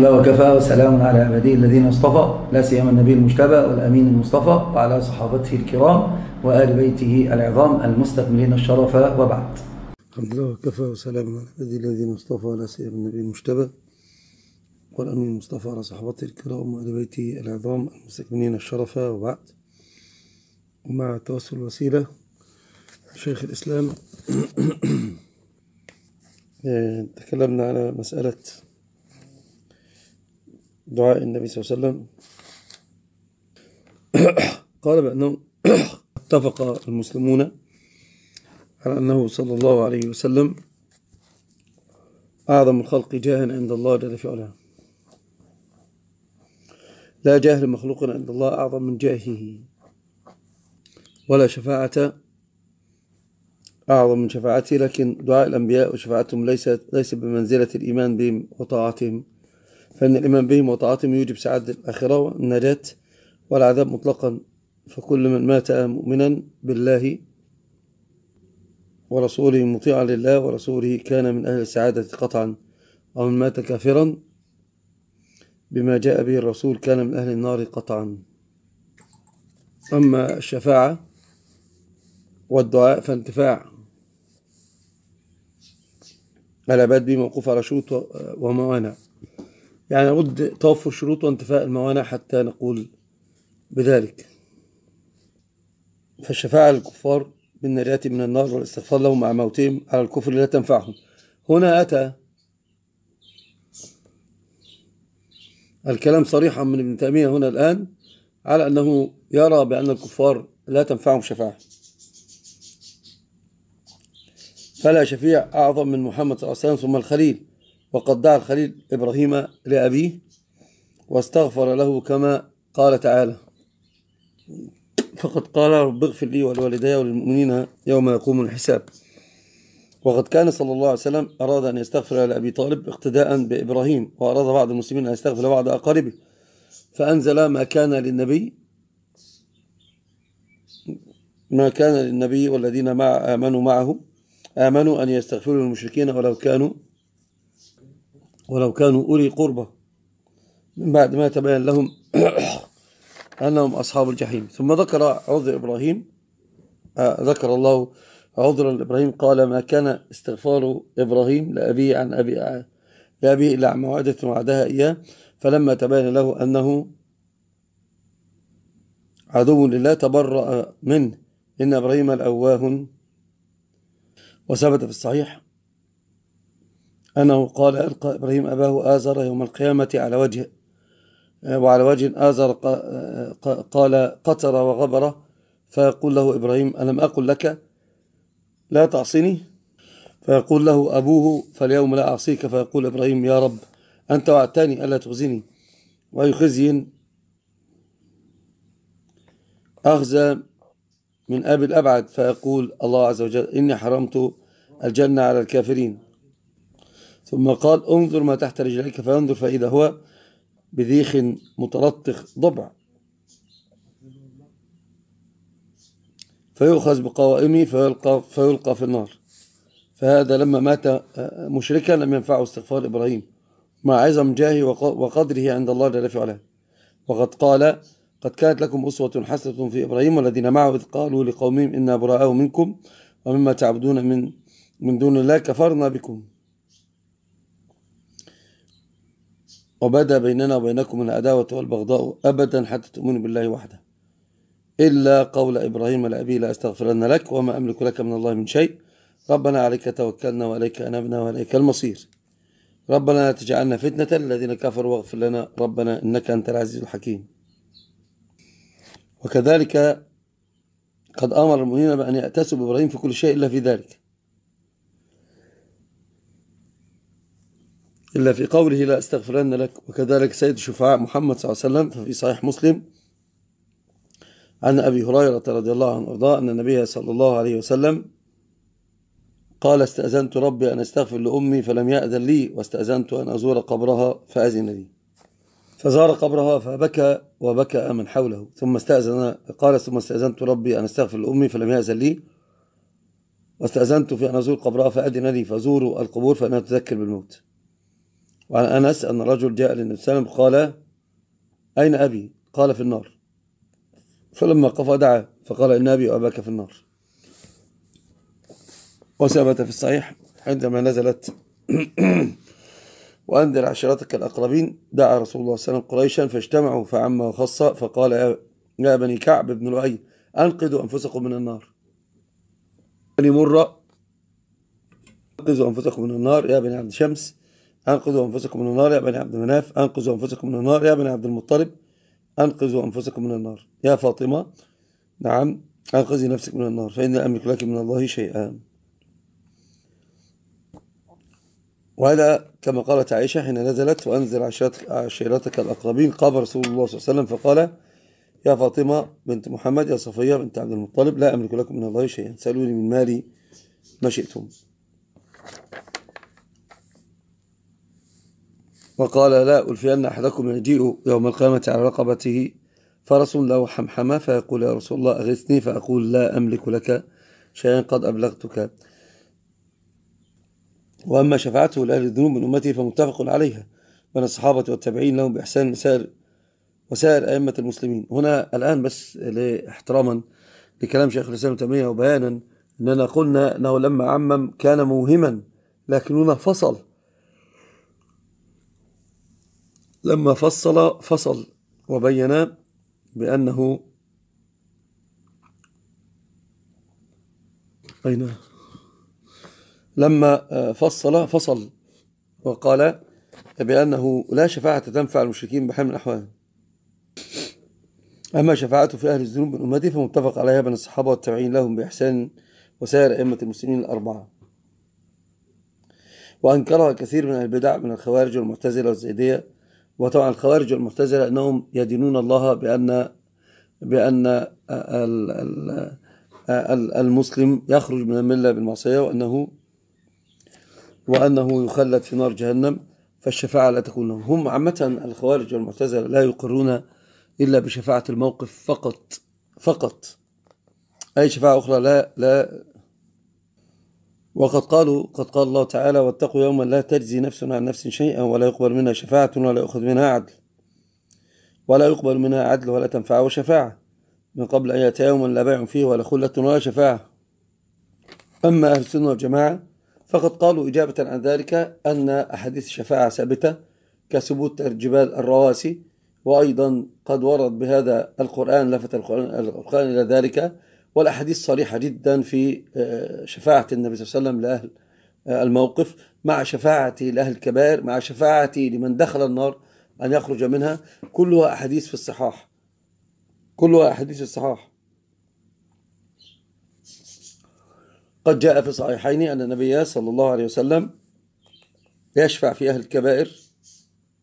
الله وكفى وسلام على عباده الذين اصطفى لا سيما النبي المجتبى والأمين المصطفى وعلى صحابته الكرام وآل بيته العظام المستكملين الشرف وبعد الحمد لله وكفى وسلام على عباده الذين اصطفى لا سيما النبي المجتبى والأمين المصطفى على صحابته الكرام وآل بيته العظام المستكملين الشرف وبعد ومع توسل الوسيلة شيخ الإسلام آه، تكلمنا على مسألة دعاء النبي صلى الله عليه وسلم قال بأنه اتفق المسلمون على أنه صلى الله عليه وسلم أعظم الخلق جاها عند الله جل في علاه لا جاه مخلوق عند الله أعظم من جاهه ولا شفاعة أعظم من شفاعته لكن دعاء الأنبياء وشفاعتهم ليس ليس بمنزلة الإيمان بهم وطاعتهم فإن الإيمان بهم وطاعتهم يوجب سعادة الآخرة والنجاة والعذاب مطلقا فكل من مات مؤمنا بالله ورسوله مطيعا لله ورسوله كان من أهل السعادة قطعا ومن مات كافرا بما جاء به الرسول كان من أهل النار قطعا أما الشفاعة والدعاء فانتفاع العباد به موقوف على شروط وموانع يعني لابد توفر شروط وانتفاء الموانع حتى نقول بذلك فالشفاعة للكفار بالنجاة من النار والاستغفار لهم مع موتهم على الكفر لا تنفعهم هنا أتى الكلام صريحا من ابن تيمية هنا الآن على أنه يرى بأن الكفار لا تنفعهم شفاعة فلا شفيع أعظم من محمد صلى الله عليه وسلم ثم الخليل وقد دعا الخليل إبراهيم لأبيه واستغفر له كما قال تعالى فقد قال رب اغفر لي ولوالدي وللمؤمنين يوم يقوم الحساب وقد كان صلى الله عليه وسلم أراد أن يستغفر لأبي طالب اقتداء بإبراهيم وأراد بعض المسلمين أن يستغفر بعض أقاربه فأنزل ما كان للنبي ما كان للنبي والذين مع آمنوا معه آمنوا أن يستغفروا للمشركين ولو كانوا ولو كانوا أولي قربة من بعد ما تبين لهم أنهم أصحاب الجحيم ثم ذكر عذر إبراهيم آه ذكر الله عذرا لإبراهيم قال ما كان استغفار إبراهيم لأبيه عن أبي آه، لأبيه إلا عن موعدة وعدها إياه فلما تبين له أنه عدو لله تبرأ منه إن إبراهيم الأواه وثبت في الصحيح أنه قال ألقى إبراهيم أباه آزر يوم القيامة على وجه آه، وعلى وجه آزر آه، قال قتر وغبر فيقول له إبراهيم ألم أقل لك لا تعصني فيقول له أبوه فاليوم لا أعصيك فيقول إبراهيم يا رب أنت وعدتني ألا تخزني وأي خزي أخزى من أبي الأبعد فيقول الله عز وجل إني حرمت الجنة على الكافرين ثم قال انظر ما تحت رجليك فينظر فإذا هو بذيخ مترطخ ضبع فيؤخذ بقوائمه فيلقى, فيلقى في النار فهذا لما مات مشركا لم ينفعه استغفار إبراهيم مع عظم جاهه وقدره عند الله جل في علاه وقد قال قد كانت لكم أسوة حسنة في إبراهيم والذين معه إذ قالوا لقومهم إنا براء منكم ومما تعبدون من من دون الله كفرنا بكم وبدا بيننا وبينكم العداوة والبغضاء أبدا حتى تؤمنوا بالله وحده إلا قول إبراهيم لأبي لا أستغفرن لك وما أملك لك من الله من شيء ربنا عليك توكلنا وإليك أنبنا وإليك المصير ربنا لا تجعلنا فتنة للذين كفروا واغفر لنا ربنا إنك أنت العزيز الحكيم وكذلك قد أمر المؤمنين بأن يأتسوا بإبراهيم في كل شيء إلا في ذلك إلا في قوله لا أستغفرن لك وكذلك سيد الشفعاء محمد صلى الله عليه وسلم ففي صحيح مسلم عن أبي هريرة رضي الله عنه وارضاه أن النبي صلى الله عليه وسلم قال استأذنت ربي أن أستغفر لأمي فلم يأذن لي واستأذنت أن أزور قبرها فأذن لي فزار قبرها فبكى وبكى من حوله ثم استأذن قال ثم استأذنت ربي أن أستغفر لأمي فلم يأذن لي واستأذنت في أن أزور قبرها فأذن لي فزوروا القبور فأنا أتذكر بالموت وعن أنس أن رجل جاء للنبي صلى الله عليه وسلم قال أين أبي قال في النار فلما قف دعا فقال إن أبي وأباك في النار وثبت في الصحيح عندما نزلت وأنذر عشيرتك الأقربين دعا رسول الله صلى الله عليه وسلم قريشا فاجتمعوا فعم وخص فقال يا بني كعب بن لؤي أنقذوا أنفسكم من النار بني مرة أنقذوا أنفسكم من النار يا بني عبد شمس أنقذوا أنفسكم من النار يا بني عبد مناف أنقذوا أنفسكم من النار يا بني عبد المطلب أنقذوا أنفسكم من النار يا فاطمة نعم أنقذي نفسك من النار فإن أملك لك من الله شيئا وهذا كما قالت عائشة حين نزلت وأنزل عشيرتك الأقربين قام رسول الله صلى الله عليه وسلم فقال يا فاطمة بنت محمد يا صفية بنت عبد المطلب لا أملك لكم من الله شيئا سألوني من مالي ما شئتم وقال لا ألفين أحدكم يجيء يوم القيامة على رقبته فرس له حمحمة فيقول يا رسول الله أغثني فأقول لا أملك لك شيئا قد أبلغتك وأما شفعته لأهل الذنوب من أمته فمتفق عليها من الصحابة والتابعين لهم بإحسان سائر وسائر أئمة المسلمين هنا الآن بس احتراما لكلام شيخ الإسلام تيمية وبيانا أننا قلنا أنه لما عمم كان موهما لكن هنا فصل لما فصل فصل وبين بأنه أين لما آه، فصل فصل وقال بأنه لا شفاعة تنفع المشركين بحال من الأحوال أما شفاعته في أهل الذنوب من أمتي فمتفق عليها بين الصحابة والتابعين لهم بإحسان وسائر أئمة المسلمين الأربعة وأنكرها كثير من البدع من الخوارج والمعتزلة والزيدية وطبعا الخوارج والمعتزلة أنهم يدينون الله بأن بأن المسلم يخرج من الملة بالمعصية وأنه وأنه يخلد في نار جهنم فالشفاعة لا تكون لهم هم عامة الخوارج والمعتزلة لا يقرون إلا بشفاعة الموقف فقط فقط أي شفاعة أخرى لا لا وقد قالوا قد قال الله تعالى واتقوا يوما لا تجزي نفس عن نفس شيئا ولا يقبل منها شفاعة ولا يؤخذ منها عدل ولا يقبل منها عدل ولا تنفعه شفاعة من قبل أن يأتي يوما لا بيع فيه ولا خلة ولا شفاعة أما أهل السنة والجماعة فقد قالوا إجابة عن ذلك أن أحاديث الشفاعة ثابتة كثبوت الجبال الرواسي وأيضا قد ورد بهذا القرآن لفت القرآن إلى ذلك والأحاديث صريحة جدا في آه، شفاعة النبي صلى الله عليه وسلم لأهل آه، الموقف مع شفاعتي لأهل الكبائر مع شفاعتي لمن دخل النار أن يخرج منها كلها أحاديث في الصحاح كلها أحاديث في الصحاح قد جاء في الصحيحين أن النبي صلى الله عليه وسلم يشفع في أهل الكبائر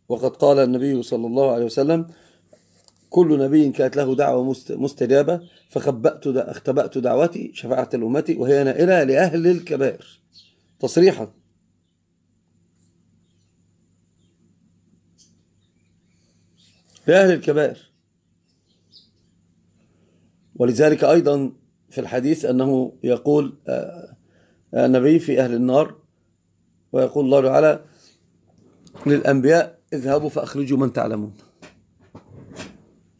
وقد قال النبي صلى الله عليه وسلم كل نبي كانت له دعوة مستجابة فخبأت اختبأت دعوتي شفاعة الأمة وهي نائلة لأهل الكبائر تصريحا لأهل الكبائر ولذلك أيضا في الحديث أنه يقول آه، آه، النبي في أهل النار ويقول الله تعالى للأنبياء اذهبوا فأخرجوا من تعلمون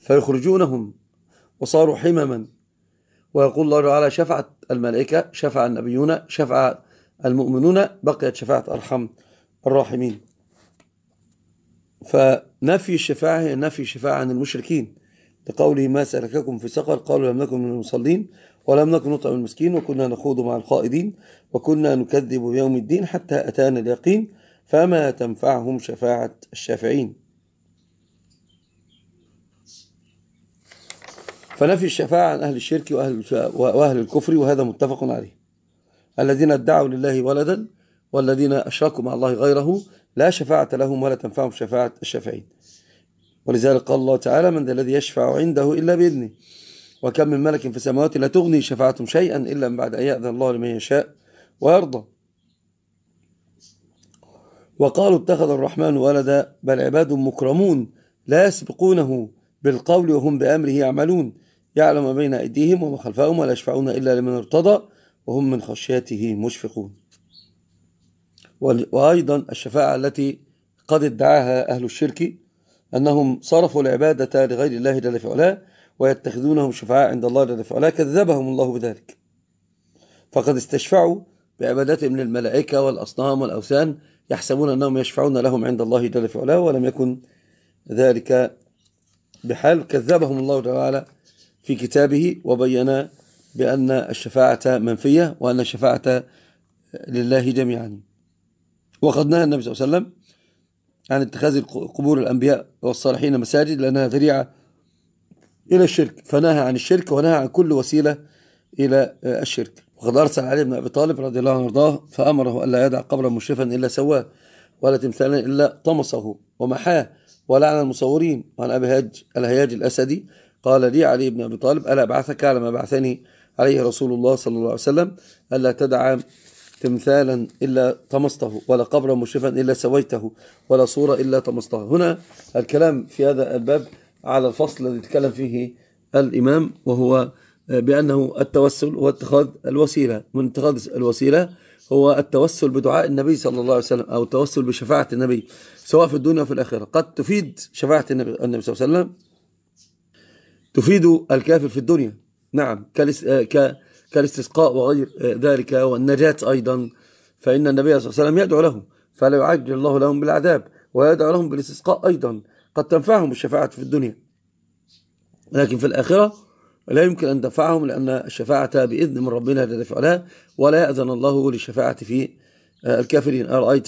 فيخرجونهم وصاروا حمما ويقول الله تعالى شفعت الملائكة شفع النبيون شفع المؤمنون بقيت شفاعة أرحم الراحمين فنفي الشفاعة هي نفي الشفاعة عن المشركين لقوله ما سلككم في سقر قالوا لم نكن من المصلين ولم نكن نطعم المسكين وكنا نخوض مع الخائدين وكنا نكذب بيوم الدين حتى أتانا اليقين فما تنفعهم شفاعة الشافعين فنفي الشفاعة عن أهل الشرك وأهل, وأهل الكفر وهذا متفق عليه الذين ادعوا لله ولدا والذين أشركوا مع الله غيره لا شفاعة لهم ولا تنفعهم شفاعة الشافعين ولذلك قال الله تعالى من ذا الذي يشفع عنده إلا بإذنه وكم من ملك في السماوات لا تغني شفاعتهم شيئا إلا من بعد أن يأذن الله لمن يشاء ويرضى وقالوا اتخذ الرحمن ولدا بل عباد مكرمون لا يسبقونه بالقول وهم بأمره يعملون يعلم ما بين أيديهم وما خلفهم ولا يشفعون إلا لمن ارتضى وهم من خشيته مشفقون وأيضا الشفاعة التي قد ادعاها أهل الشرك أنهم صرفوا العبادة لغير الله جل في علاه ويتخذونهم شفعاء عند الله جل في علاه كذبهم الله بذلك فقد استشفعوا بعبادتهم للملائكة والأصنام والأوثان يحسبون أنهم يشفعون لهم عند الله جل في علاه ولم يكن ذلك بحال كذبهم الله جل وعلا في كتابه وبين بأن الشفاعة منفية وأن الشفاعة لله جميعا وقد نهى النبي صلى الله عليه وسلم عن اتخاذ قبور الأنبياء والصالحين مساجد لأنها ذريعة إلى الشرك فنهى عن الشرك ونهى عن كل وسيلة إلى الشرك وقد أرسل علي بن أبي طالب رضي الله عنه وارضاه فأمره ألا يدع قبرا مشرفا إلا سواه ولا تمثالا إلا طمسه ومحاه ولعن المصورين وعن أبي هاج الهياج الأسدي قال لي علي بن أبي طالب ألا أبعثك على ما بعثني عليه رسول الله صلى الله عليه وسلم ألا تدع تمثالا إلا طمسته ولا قبرا مشرفا إلا سويته ولا صورة إلا طمستها هنا الكلام في هذا الباب على الفصل الذي تكلم فيه الإمام وهو بأنه التوسل هو اتخاذ الوسيلة من اتخاذ الوسيلة هو التوسل بدعاء النبي صلى الله عليه وسلم أو التوسل بشفاعة النبي سواء في الدنيا أو في الآخرة قد تفيد شفاعة النبي صلى الله عليه وسلم تفيد الكافر في الدنيا نعم آه، كالاستسقاء وغير آه، ذلك والنجاة أيضا فإن النبي صلى الله عليه وسلم يدعو لهم فلا يعجل الله لهم بالعذاب ويدعو لهم بالاستسقاء أيضا قد تنفعهم الشفاعة في الدنيا لكن في الآخرة لا يمكن أن تنفعهم لأن الشفاعة بإذن من ربنا جل فعلا ولا يأذن الله للشفاعة في آه، الكافرين أرأيت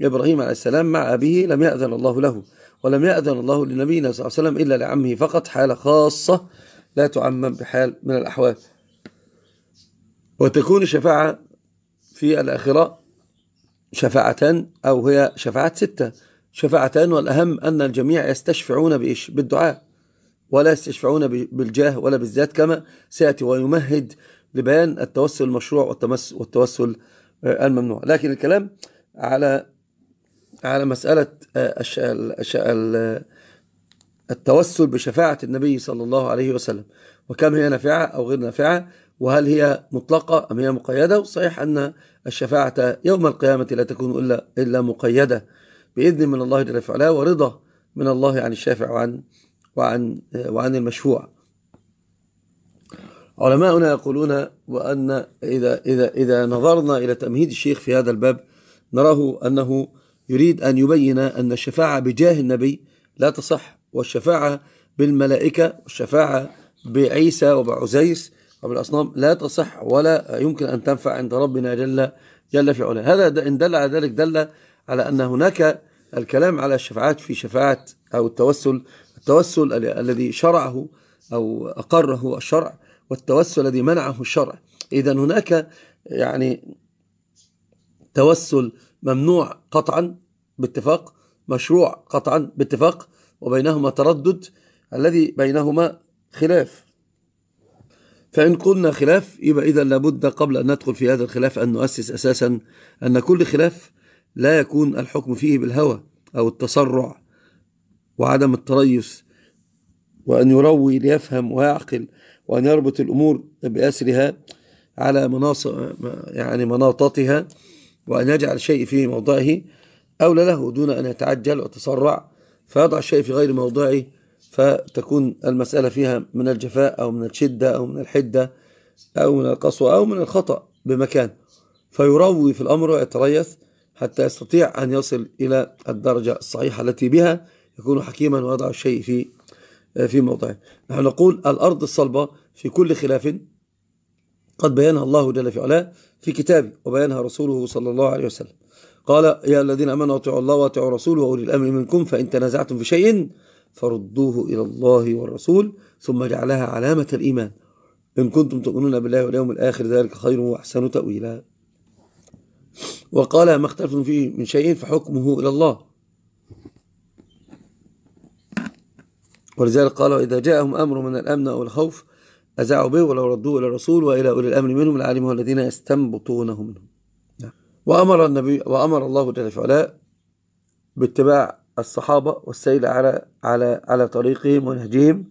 إبراهيم عليه السلام مع أبيه لم يأذن الله له ولم يأذن الله لنبينا صلى الله عليه وسلم إلا لعمه فقط حالة خاصة لا تعمم بحال من الأحوال وتكون الشفاعة في الآخرة شفاعتان أو هي شفاعات ستة شفاعتان والأهم أن الجميع يستشفعون بإيش بالدعاء ولا يستشفعون بالجاه ولا بالذات كما سيأتي ويمهد لبيان التوسل المشروع والتمس والتوسل الممنوع لكن الكلام على على مسألة آه، التوسل بشفاعة النبي صلى الله عليه وسلم وكم هي نافعة أو غير نافعة وهل هي مطلقة أم هي مقيدة صحيح أن الشفاعة يوم القيامة لا تكون إلا, إلا مقيدة بإذن من الله جل وعلا ورضا من الله عن الشافع وعن, وعن, وعن المشفوع علماؤنا يقولون وأن إذا, إذا, إذا نظرنا إلى تمهيد الشيخ في هذا الباب نراه أنه يريد أن يبين أن الشفاعة بجاه النبي لا تصح والشفاعة بالملائكة والشفاعة بعيسى وبعزيس وبالأصنام لا تصح ولا يمكن أن تنفع عند ربنا جل, جل في علاه هذا إن دل على ذلك دل على أن هناك الكلام على الشفاعات في شفاعات أو التوسل التوسل الذي شرعه أو أقره الشرع والتوسل الذي منعه الشرع إذا هناك يعني توسل ممنوع قطعا باتفاق مشروع قطعا باتفاق وبينهما تردد الذي بينهما خلاف فإن قلنا خلاف يبقى إذا لابد قبل أن ندخل في هذا الخلاف أن نؤسس أساسا أن كل خلاف لا يكون الحكم فيه بالهوى أو التسرع وعدم التريث وأن يروي ليفهم ويعقل وأن يربط الأمور بأسرها على مناص يعني مناطتها وأن يجعل الشيء في موضعه أولى له دون أن يتعجل وتسرع فيضع الشيء في غير موضعه فتكون المسألة فيها من الجفاء أو من الشدة أو من الحدة أو من القسوة أو من الخطأ بمكان فيروي في الأمر ويتريث حتى يستطيع أن يصل إلى الدرجة الصحيحة التي بها يكون حكيما ويضع الشيء في في موضعه نحن نقول الأرض الصلبة في كل خلاف قد بيانها الله جل في علاه في كتابه وبيانها رسوله صلى الله عليه وسلم قال يا الذين امنوا اطيعوا الله واطيعوا الرسول واولي الامر منكم فان تنازعتم في شيء فردوه الى الله والرسول ثم جعلها علامه الايمان ان كنتم تؤمنون بالله واليوم الاخر ذلك خير واحسن تاويلا وقال ما اختلفتم فيه من شيء فحكمه الى الله ولذلك قال واذا جاءهم امر من الامن او الخوف أذاعوا به ولو ردوه إلى الرسول وإلى أولي الأمر منهم لعلمه الذين يستنبطونه منهم نعم. وأمر النبي وأمر الله جل وعلا باتباع الصحابة والسير على على على طريقهم ونهجهم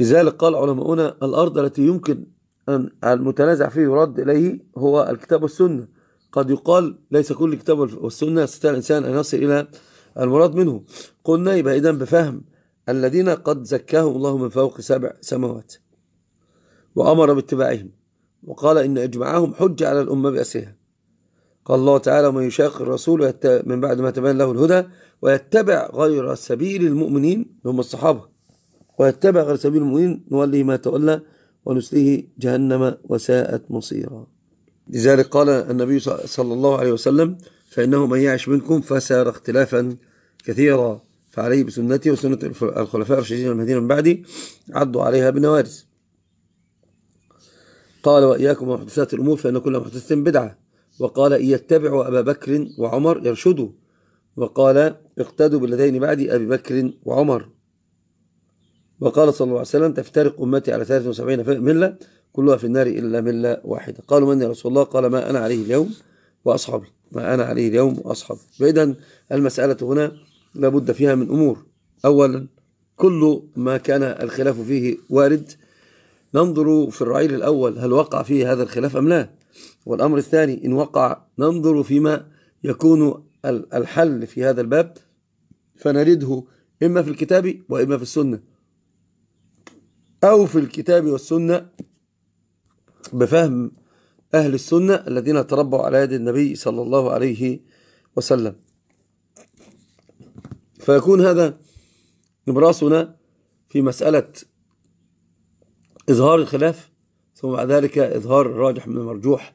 لذلك قال علماؤنا الأرض التي يمكن أن المتنازع فيه يرد إليه هو الكتاب والسنة قد يقال ليس كل الكتاب والسنة يستطيع الإنسان أن يصل إلى المراد منه قلنا يبقى إذا بفهم الذين قد زكاهم الله من فوق سبع سماوات وأمر باتباعهم وقال إن إجماعهم حجة على الأمة بأسرها قال الله تعالى ومن يشاق الرسول من بعد ما تبين له الهدى ويتبع غير سبيل المؤمنين هم الصحابة ويتبع غير سبيل المؤمنين نوليه ما تولى ونسليه جهنم وساءت مصيرا لذلك قال النبي صلى الله عليه وسلم فإنه من يعش منكم فسار اختلافا كثيرا فعليه بسنتي وسنة الخلفاء الراشدين المهديين من بعدي عضوا عليها بالنوارس قال وإياكم ومحدثات الأمور فإن كل محدثة بدعة وقال إن يتبعوا أبا بكر وعمر يرشدوا وقال اقتدوا بالذين بعدي أبي بكر وعمر وقال صلى الله عليه وسلم تفترق أمتي على 73 ملة كلها في النار إلا ملة واحدة قالوا من يا رسول الله قال ما أنا عليه اليوم وأصحابي ما أنا عليه اليوم وأصحابي فإذا المسألة هنا لا بد فيها من أمور أولا كل ما كان الخلاف فيه وارد ننظر في الرعيل الأول هل وقع فيه هذا الخلاف أم لا والأمر الثاني إن وقع ننظر فيما يكون الحل في هذا الباب فنرده إما في الكتاب وإما في السنة أو في الكتاب والسنة بفهم أهل السنة الذين تربوا على يد النبي صلى الله عليه وسلم فيكون هذا نبراسنا في مسألة إظهار الخلاف ثم بعد ذلك إظهار الراجح من المرجوح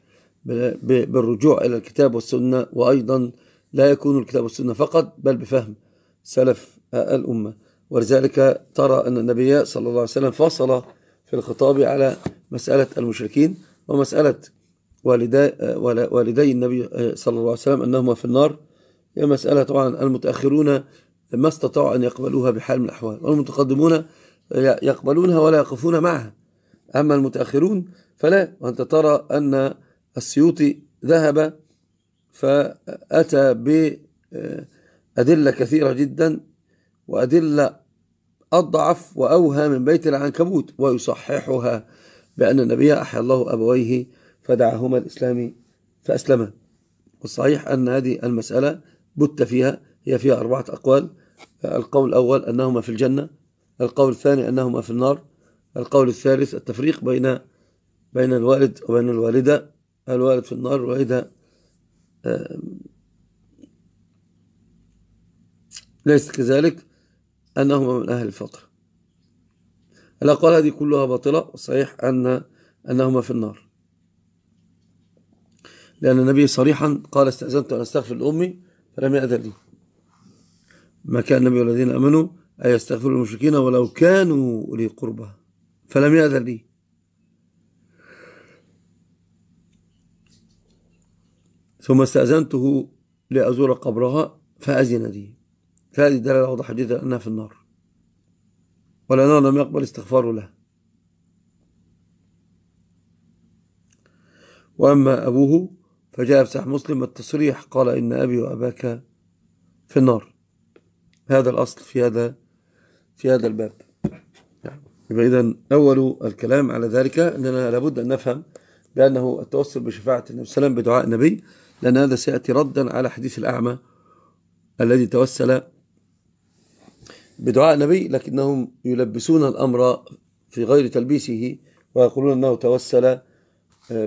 بالرجوع إلى الكتاب والسنة وأيضا لا يكون الكتاب والسنة فقط بل بفهم سلف الأمة ولذلك ترى أن النبي صلى الله عليه وسلم فصل في الخطاب على مسألة المشركين ومسألة والدي, والدي النبي صلى الله عليه وسلم أنهما في النار هي مسألة طبعا المتأخرون ما استطاعوا أن يقبلوها بحال من الأحوال والمتقدمون يقبلونها ولا يقفون معها أما المتأخرون فلا وأنت ترى أن السيوطي ذهب فأتى بأدلة كثيرة جدا وأدلة أضعف وأوهى من بيت العنكبوت ويصححها بأن النبي أحيا الله أبويه فدعاهما الإسلام فأسلما والصحيح أن هذه المسألة بت فيها هي فيها أربعة أقوال القول الأول أنهما في الجنة القول الثاني أنهما في النار القول الثالث التفريق بين بين الوالد وبين الوالدة الوالد في النار والوالدة آه، ليس كذلك أنهما من أهل الفقر الأقوال هذه كلها باطلة صحيح أن أنهما في النار لأن النبي صريحا قال استأذنت أن أستغفر لأمي فلم يأذن لي ما كان النبي والذين أمنوا أن يستغفروا المشركين ولو كانوا أولي قربى فلم يأذن لي ثم استأذنته لأزور قبرها فأذن لي فهذه الدلالة واضحة جدا أنها في النار ولأنه لم يقبل استغفاره لها وأما أبوه فجاء في صحيح مسلم التصريح قال إن أبي وأباك في النار هذا الأصل في هذا في هذا الباب نعم. يبقى إذا أول الكلام على ذلك أننا لابد أن نفهم بأنه التوسل بشفاعة النبي صلى الله عليه وسلم بدعاء النبي لأن هذا سيأتي ردا على حديث الأعمى الذي توسل بدعاء النبي لكنهم يلبسون الأمر في غير تلبيسه ويقولون أنه توسل آه،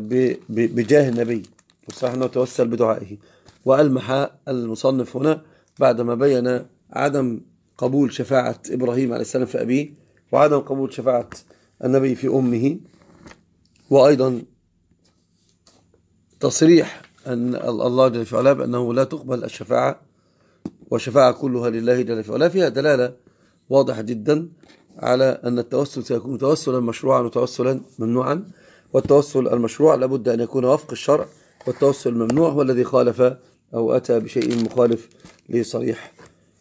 بجاه النبي والصحيح أنه توسل بدعائه وألمح المصنف هنا بعدما بين عدم قبول شفاعة إبراهيم عليه السلام في أبيه وعدم قبول شفاعة النبي في أمه وأيضا تصريح أن الله جل في علاه بأنه لا تقبل الشفاعة وشفاعة كلها لله جل في علاه فيها دلالة واضحة جدا على أن التوسل سيكون توسلا مشروعا وتوسلا ممنوعا والتوسل المشروع لابد أن يكون وفق الشرع والتوسل الممنوع هو الذي خالف أو أتى بشيء مخالف لصريح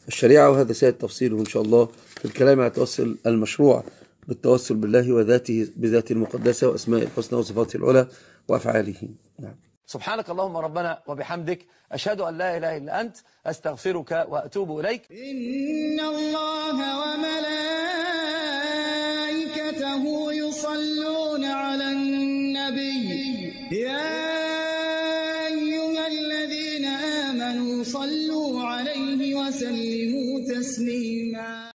الشريعة وهذا سيد تفصيله إن شاء الله في الكلام على التوسل المشروع بالتوسل بالله وذاته بذاته المقدسة وأسماء الحسنى وصفاته العلى وأفعاله نعم. سبحانك اللهم ربنا وبحمدك أشهد أن لا إله إلا أنت أستغفرك وأتوب إليك إن الله وملائكته